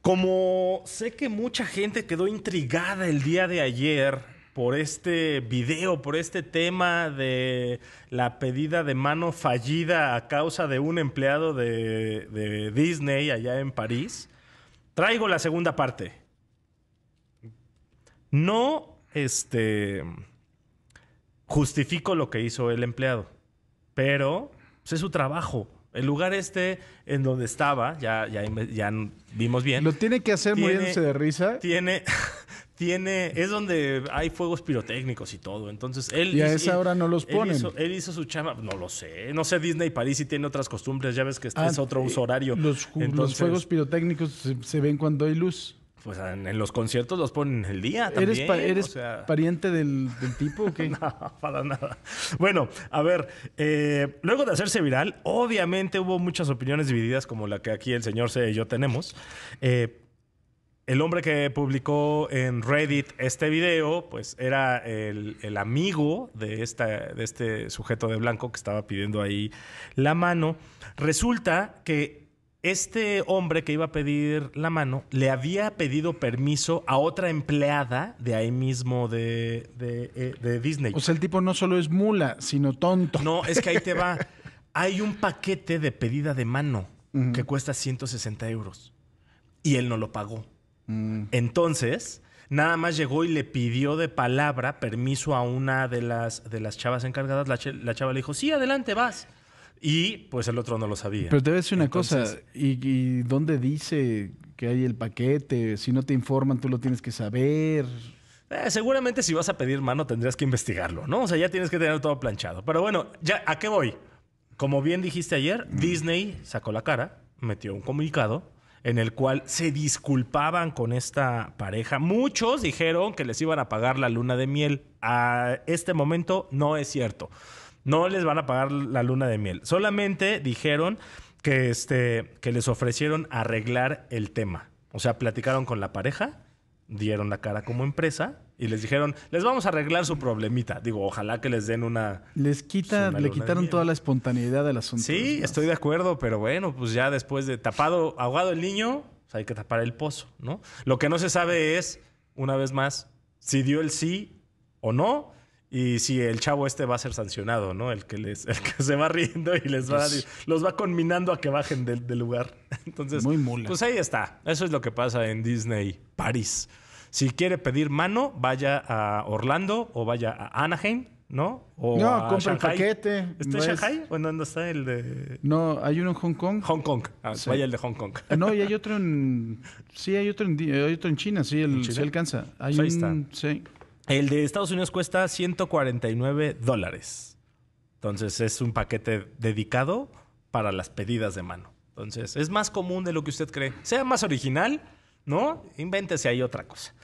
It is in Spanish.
Como sé que mucha gente quedó intrigada el día de ayer por este video, por este tema de la pedida de mano fallida a causa de un empleado de, Disney allá en París, traigo la segunda parte. No, este, justifico lo que hizo el empleado, pero pues, es su trabajo. El lugar este en donde estaba, ya, ya, vimos bien. Lo tiene que hacer muriéndose de risa. Tiene, tiene, es donde hay fuegos pirotécnicos y todo. Entonces él. Y a esa hora no los pone. Él hizo, su chama, no lo sé. No sé, Disney París y tiene otras costumbres. Ya ves que este es otro eh, uso horario. Los, fuegos pirotécnicos se ven cuando hay luz. Pues en, los conciertos los ponen el día también. ¿Eres, pariente del, tipo o no, para nada. Bueno, a ver, eh, luego de hacerse viral, obviamente hubo muchas opiniones divididas como la que aquí el señor C y yo tenemos. Eh, el hombre que publicó en Reddit este video, pues era el, amigo de, esta, de este sujeto de blanco que estaba pidiendo ahí la mano. Resulta que este hombre que iba a pedir la mano le había pedido permiso a otra empleada de ahí mismo de, eh, Disney. O sea, el tipo no solo es mula, sino tonto. No, es que ahí te va. Hay un paquete de pedida de mano que cuesta 160 euros y él no lo pagó. Mm. Entonces, nada más llegó y le pidió de palabra permiso a una de las, de las chavas encargadas. la chava le dijo, sí, adelante, vas. Y pues el otro no lo sabía. Pero te voy a decir una cosa, ¿y, dónde dice que hay el paquete? Si no te informan, tú lo tienes que saber. Eh, seguramente si vas a pedir mano tendrías que investigarlo, ¿no? O sea, ya tienes que tener todo planchado. Pero bueno, ya, ¿a qué voy? Como bien dijiste ayer, Disney sacó la cara, metió un comunicado en el cual se disculpaban con esta pareja. Muchos dijeron que les iban a pagar la luna de miel. A este momento no es cierto. No les van a pagar la luna de miel. Solamente dijeron que, este, que les ofrecieron arreglar el tema. O sea, platicaron con la pareja, dieron la cara como empresa y les dijeron, les vamos a arreglar su problemita. Digo, ojalá que les den una... Les quita, le quitaron toda la espontaneidad del asunto. Sí, estoy de acuerdo, pero bueno, pues ya después de tapado, ahogado el niño, pues hay que tapar el pozo, ¿no? Lo que no se sabe es, una vez más, si dio el sí o no y si el chavo este va a ser sancionado, ¿no? El que les, el que se va riendo y les va los va conminando a que bajen del, lugar. Entonces, muy mula. pues ahí está. Eso es lo que pasa en Disney París. Si quiere pedir mano, vaya a Orlando o vaya a Anaheim, ¿no? O no, compra paquete. ¿Está en Shanghai? ¿O dónde está el de.? No, hay uno en Hong Kong. Hong Kong. Ah, vaya el de Hong Kong. No, y hay otro en. Sí, hay otro en, otro en China, sí, el, se alcanza. Pues ahí está. Sí. El de Estados Unidos cuesta 149 dólares. Entonces es un paquete dedicado para las pedidas de mano. Entonces es más común de lo que usted cree. Sea más original, ¿no? Invéntese ahí otra cosa.